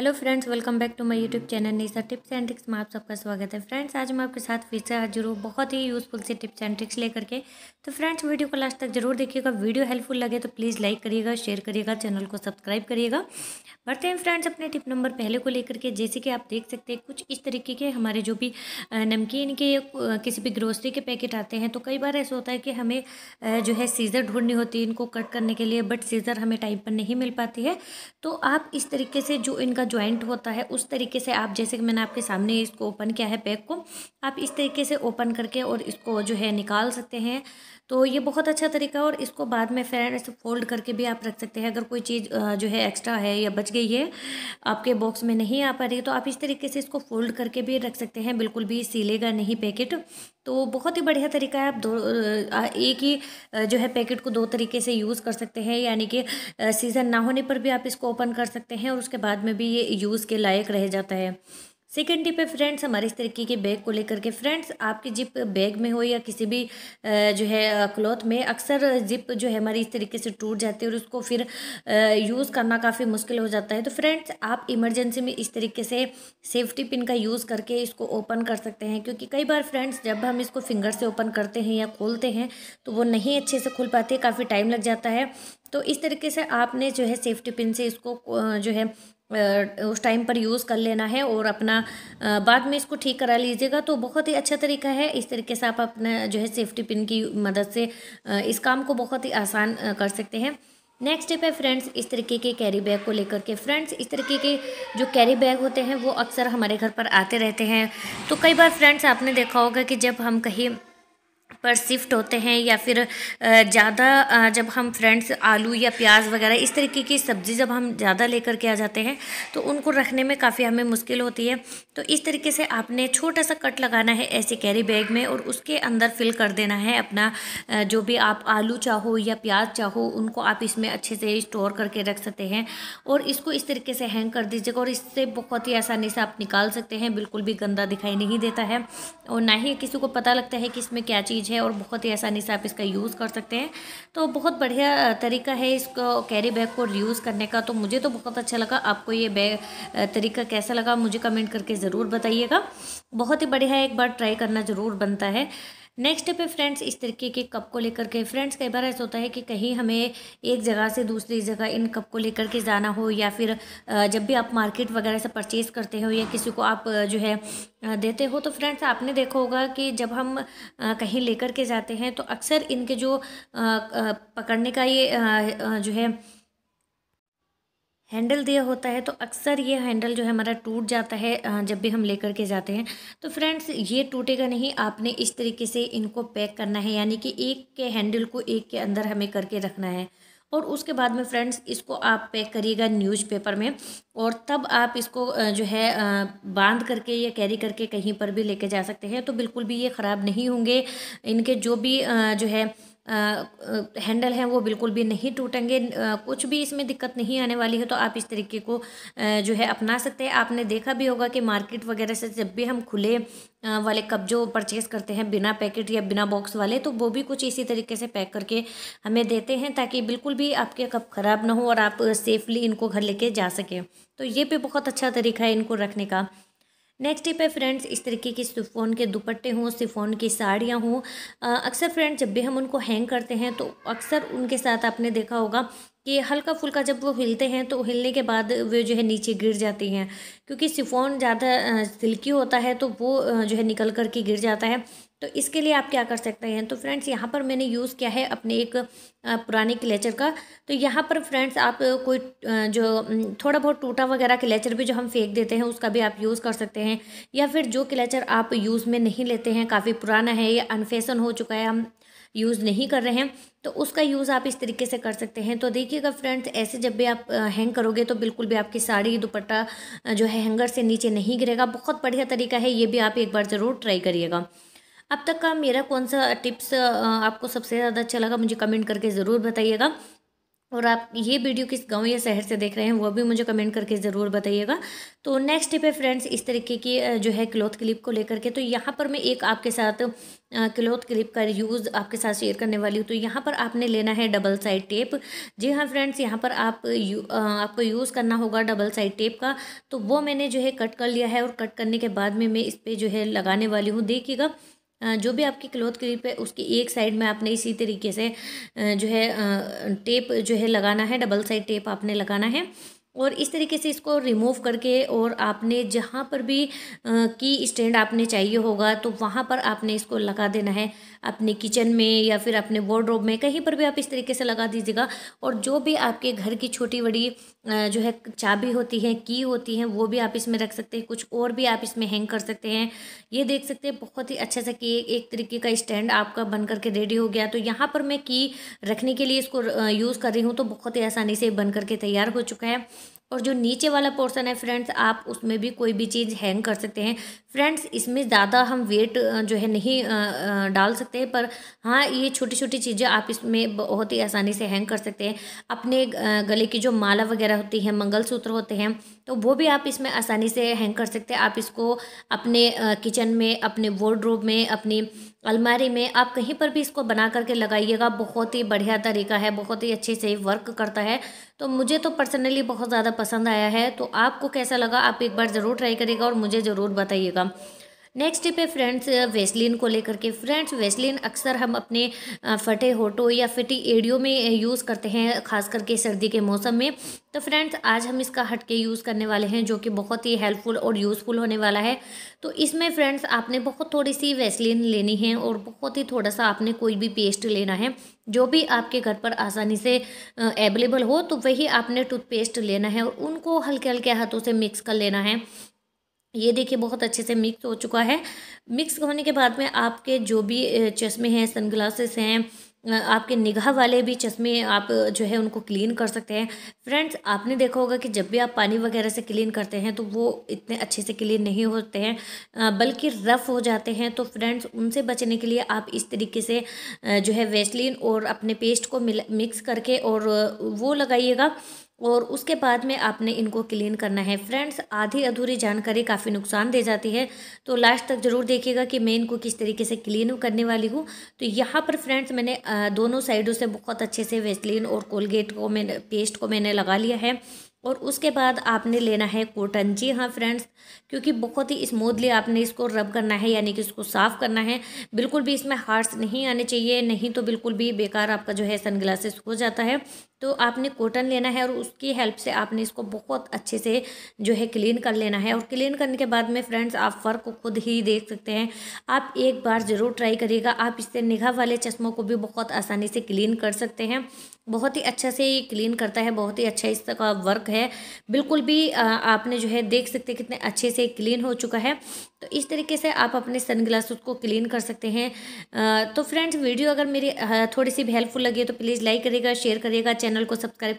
hello friends welcome back to my YouTube channel Nisha tips and tricks में आप सबका स्वागत है फ्रेंड्स आज मैं आपके साथ फिर से हाजिर हूँ बहुत ही यूज़फुल से टिप्स एंड ट्रिक्स लेकर के तो फ्रेंड्स वीडियो को लास्ट तक जरूर देखिएगा वीडियो हेल्पफुल लगे तो प्लीज़ लाइक करिएगा शेयर करिएगा चैनल को सब्सक्राइब करिएगा बढ़ते हैं फ्रेंड्स अपने टिप नंबर पहले को लेकर के जैसे कि आप देख सकते हैं कुछ इस तरीके के हमारे जो भी नमकीन के किसी भी ग्रोसरी के पैकेट आते हैं तो कई बार ऐसा होता है कि हमें जो है सीज़र ढूंढनी होती है इनको कट करने के लिए बट सीज़र हमें टाइम पर नहीं मिल पाती है तो आप इस तरीके से जो इनका ज्वाइंट होता है उस तरीके से आप जैसे कि मैंने आपके सामने इसको ओपन किया है पैक को आप इस तरीके से ओपन करके और इसको जो है निकाल सकते हैं तो ये बहुत अच्छा तरीका है और इसको बाद में ऐसे फोल्ड करके भी आप रख सकते हैं अगर कोई चीज़ जो है एक्स्ट्रा है या बच गई है आपके बॉक्स में नहीं आ पा रही तो आप इस तरीके से इसको फोल्ड करके भी रख सकते हैं बिल्कुल भी सीलेगा नहीं पैकेट तो बहुत ही बढ़िया तरीका है आप दो एक ही जो है पैकेट को दो तरीके से यूज़ कर सकते हैं यानी कि सीज़न ना होने पर भी आप इसको ओपन कर सकते हैं और उसके बाद में भी ये यूज़ के लायक रह जाता है सेकेंड टिप है फ्रेंड्स हमारे इस तरीके के बैग को लेकर के फ्रेंड्स आपकी जिप बैग में हो या किसी भी जो है क्लॉथ में अक्सर जिप जो है हमारी इस तरीके से टूट जाती है और उसको फिर यूज़ करना काफ़ी मुश्किल हो जाता है तो फ्रेंड्स आप इमरजेंसी में इस तरीके से सेफ्टी पिन का यूज़ करके इसको ओपन कर सकते हैं क्योंकि कई बार फ्रेंड्स जब हम इसको फिंगर से ओपन करते हैं या खोलते हैं तो वो नहीं अच्छे से खुल पाती काफ़ी टाइम लग जाता है तो इस तरीके से आपने जो है सेफ्टी पिन से इसको जो है उस टाइम पर यूज़ कर लेना है और अपना बाद में इसको ठीक करा लीजिएगा तो बहुत ही अच्छा तरीका है इस तरीके से आप अपना जो है सेफ्टी पिन की मदद से इस काम को बहुत ही आसान कर सकते हैं नेक्स्ट स्टेप है फ्रेंड्स इस तरीके के कैरी बैग को लेकर के फ्रेंड्स इस तरीके के जो कैरी बैग होते हैं वो अक्सर हमारे घर पर आते रहते हैं तो कई बार फ्रेंड्स आपने देखा होगा कि जब हम कहीं पर शिफ्ट होते हैं या फिर ज़्यादा जब हम फ्रेंड्स आलू या प्याज वगैरह इस तरीके की सब्ज़ी जब हम ज़्यादा लेकर के आ जाते हैं तो उनको रखने में काफ़ी हमें मुश्किल होती है तो इस तरीके से आपने छोटा सा कट लगाना है ऐसे कैरी बैग में और उसके अंदर फिल कर देना है अपना जो भी आप आलू चाहो या प्याज चाहो उनको आप इसमें अच्छे से स्टोर करके रख सकते हैं और इसको इस तरीके से हैंग कर दीजिएगा और इससे बहुत ही आसानी से आप निकाल सकते हैं बिल्कुल भी गंदा दिखाई नहीं देता है और ना ही किसी को पता लगता है कि इसमें क्या चीज़ चीज़ है और बहुत ही आसानी से आप इसका यूज़ कर सकते हैं तो बहुत बढ़िया तरीका है इसको कैरी बैग को यूज़ करने का तो मुझे तो बहुत अच्छा लगा आपको ये बैग तरीका कैसा लगा मुझे कमेंट करके ज़रूर बताइएगा बहुत ही बढ़िया एक बार ट्राई करना ज़रूर बनता है नेक्स्ट पे फ्रेंड्स इस तरीके के कप को लेकर के फ्रेंड्स कई बार ऐसा होता है कि कहीं हमें एक जगह से दूसरी जगह इन कप को लेकर के जाना हो या फिर जब भी आप मार्केट वगैरह से परचेज़ करते हो या किसी को आप जो है देते हो तो फ्रेंड्स आपने देखा होगा कि जब हम कहीं लेकर के जाते हैं तो अक्सर इनके जो पकड़ने का ये जो है हैंडल दिया होता है तो अक्सर ये हैंडल जो है हमारा टूट जाता है जब भी हम लेकर के जाते हैं तो फ्रेंड्स ये टूटेगा नहीं आपने इस तरीके से इनको पैक करना है यानी कि एक के हैंडल को एक के अंदर हमें करके रखना है और उसके बाद में फ्रेंड्स इसको आप पैक करिएगा न्यूज़पेपर में और तब आप इसको जो है बांध करके या कैरी करके कहीं पर भी लेके जा सकते हैं तो बिल्कुल भी ये ख़राब नहीं होंगे इनके जो भी जो है हैंडल हैं वो बिल्कुल भी नहीं टूटेंगे कुछ भी इसमें दिक्कत नहीं आने वाली है तो आप इस तरीके को जो है अपना सकते हैं आपने देखा भी होगा कि मार्केट वगैरह से जब भी हम खुले वाले कप जो परचेस करते हैं बिना पैकेट या बिना बॉक्स वाले तो वो भी कुछ इसी तरीके से पैक करके हमें देते हैं ताकि बिल्कुल भी आपके कप ख़राब ना हो और आप सेफली इनको घर लेके जा सकें तो ये भी बहुत अच्छा तरीका है इनको रखने का नेक्स्ट टिप है फ्रेंड्स इस तरीके की सिफोन के दुपट्टे हों सिफोन की साड़ियाँ हों अक्सर फ्रेंड्स जब भी हम उनको हैंग करते हैं तो अक्सर उनके साथ आपने देखा होगा कि हल्का फुल्का जब वो हिलते हैं तो हिलने के बाद वे जो है नीचे गिर जाती हैं क्योंकि सिफोन ज़्यादा सिल्की होता है तो वो जो है निकल कर के गिर जाता है तो इसके लिए आप क्या कर सकते हैं तो फ्रेंड्स यहाँ पर मैंने यूज़ किया है अपने एक पुराने क्लेचर का तो यहाँ पर फ्रेंड्स आप कोई जो थोड़ा बहुत टूटा वगैरह क्लेचर भी जो हम फेंक देते हैं उसका भी आप यूज़ कर सकते हैं या फिर जो क्लेचर आप यूज़ में नहीं लेते हैं काफ़ी पुराना है या अनफेसन हो चुका है हम यूज़ नहीं कर रहे हैं तो उसका यूज़ आप इस तरीके से कर सकते हैं तो देखिएगा फ्रेंड्स ऐसे जब भी आप हैंग करोगे तो बिल्कुल भी आपकी साड़ी दुपट्टा जो है हैंगर से नीचे नहीं गिरेगा बहुत बढ़िया तरीका है ये भी आप एक बार ज़रूर ट्राई करिएगा अब तक का मेरा कौन सा टिप्स आपको सबसे ज़्यादा अच्छा लगा मुझे कमेंट करके ज़रूर बताइएगा और आप ये वीडियो किस गांव या शहर से देख रहे हैं वो भी मुझे कमेंट करके ज़रूर बताइएगा तो नेक्स्ट टिप है फ्रेंड्स इस तरीके की जो है क्लॉथ क्लिप को लेकर के तो यहाँ पर मैं एक आपके साथ क्लॉथ क्लिप का यूज़ आपके साथ शेयर करने वाली हूँ तो यहाँ पर आपने लेना है डबल साइड टेप जी हाँ फ्रेंड्स यहाँ पर आप यू आपको यूज़ करना होगा डबल साइड टेप का तो वो मैंने जो है कट कर लिया है और कट करने के बाद में मैं इस पर जो है लगाने वाली हूँ देखिएगा जो भी आपकी क्लोथ क्लिप है उसकी एक साइड में आपने इसी तरीके से जो है टेप जो है लगाना है डबल साइड टेप आपने लगाना है और इस तरीके से इसको रिमूव करके और आपने जहाँ पर भी की स्टैंड आपने चाहिए होगा तो वहाँ पर आपने इसको लगा देना है अपने किचन में या फिर अपने वॉर्ड्रोब में कहीं पर भी आप इस तरीके से लगा दीजिएगा और जो भी आपके घर की छोटी बड़ी जो है चाबी होती है की होती है वो भी आप इसमें रख सकते हैं कुछ और भी आप इसमें हैंग कर सकते हैं ये देख सकते हैं बहुत ही अच्छा सा कि एक तरीके का स्टैंड आपका बन करके रेडी हो गया तो यहाँ पर मैं की रखने के लिए इसको यूज़ कर रही हूँ तो बहुत ही आसानी से बन करके तैयार हो चुका है और जो नीचे वाला पोर्सन है फ्रेंड्स आप उसमें भी कोई भी चीज़ हैंग कर सकते हैं फ्रेंड्स इसमें ज़्यादा हम वेट जो है नहीं डाल सकते हैं पर हाँ ये छोटी छोटी चीज़ें आप इसमें बहुत ही आसानी से हैंग कर सकते हैं अपने गले की जो माला वगैरह होती है मंगलसूत्र होते हैं तो वो भी आप इसमें आसानी से हैंग कर सकते हैं आप इसको अपने किचन में अपने वॉर्ड्रोब में अपनी अलमारी में आप कहीं पर भी इसको बना करके लगाइएगा बहुत ही बढ़िया तरीका है बहुत ही अच्छे से वर्क करता है तो मुझे तो पर्सनली बहुत ज़्यादा पसंद आया है तो आपको कैसा लगा आप एक बार ज़रूर ट्राई करिएगा और मुझे ज़रूर बताइएगा नेक्स्ट पे फ्रेंड्स वेस्लिन uh, को लेकर के फ्रेंड्स वेस्लिन अक्सर हम अपने uh, फटे होटो या फटी एडियो में यूज़ uh, करते हैं खास करके सर्दी के मौसम में तो फ्रेंड्स आज हम इसका हट के यूज़ करने वाले हैं जो कि बहुत ही हेल्पफुल और यूज़फुल होने वाला है तो इसमें फ्रेंड्स आपने बहुत थोड़ी सी वेस्लिन लेनी है और बहुत ही थोड़ा सा आपने कोई भी पेस्ट लेना है जो भी आपके घर पर आसानी से अवेलेबल हो तो वही आपने टूथपेस्ट लेना है और उनको हल्के हल्के हाथों से मिक्स कर लेना है ये देखिए बहुत अच्छे से मिक्स हो चुका है मिक्स होने के बाद में आपके जो भी चश्मे हैं सनग्लासेस हैं आपके निगाह वाले भी चश्मे आप जो है उनको क्लीन कर सकते हैं फ्रेंड्स आपने देखा होगा कि जब भी आप पानी वगैरह से क्लीन करते हैं तो वो इतने अच्छे से क्लीन नहीं होते हैं बल्कि रफ़ हो जाते हैं तो फ्रेंड्स उनसे बचने के लिए आप इस तरीके से जो है वेस्लिन और अपने पेस्ट को मिक्स करके और वो लगाइएगा और उसके बाद में आपने इनको क्लीन करना है फ्रेंड्स आधी अधूरी जानकारी काफ़ी नुकसान दे जाती है तो लास्ट तक ज़रूर देखिएगा कि मैं इनको किस तरीके से क्लीन करने वाली हूँ तो यहाँ पर फ्रेंड्स मैंने दोनों साइडों से बहुत अच्छे से वेस्लिन और कोलगेट को मैंने पेस्ट को मैंने लगा लिया है और उसके बाद आपने लेना है कॉटन जी हाँ फ्रेंड्स क्योंकि बहुत ही स्मूथली आपने इसको रब करना है यानी कि इसको साफ़ करना है बिल्कुल भी इसमें हार्स नहीं आने चाहिए नहीं तो बिल्कुल भी बेकार आपका जो है सन ग्लासेस हो जाता है तो आपने कॉटन लेना है और उसकी हेल्प से आपने इसको बहुत अच्छे से जो है क्लीन कर लेना है और क्लीन करने के बाद में फ्रेंड्स आप फ़र्क खुद ही देख सकते हैं आप एक बार ज़रूर ट्राई करिएगा आप इससे निगाह वाले चश्मों को भी बहुत आसानी से क्लीन कर सकते हैं बहुत ही अच्छे से क्लीन करता है बहुत ही अच्छा इसका वर्क है बिल्कुल भी आपने जो है देख सकते कितने अच्छे से क्लीन हो चुका है तो इस तरीके से आप अपने सन ग्लासेस को क्लीन कर सकते हैं तो फ्रेंड्स वीडियो अगर मेरी थोड़ी सी भी हेल्पफुल लगी है तो प्लीज़ लाइक करिएगा शेयर करिएगा चैनल को सब्सक्राइब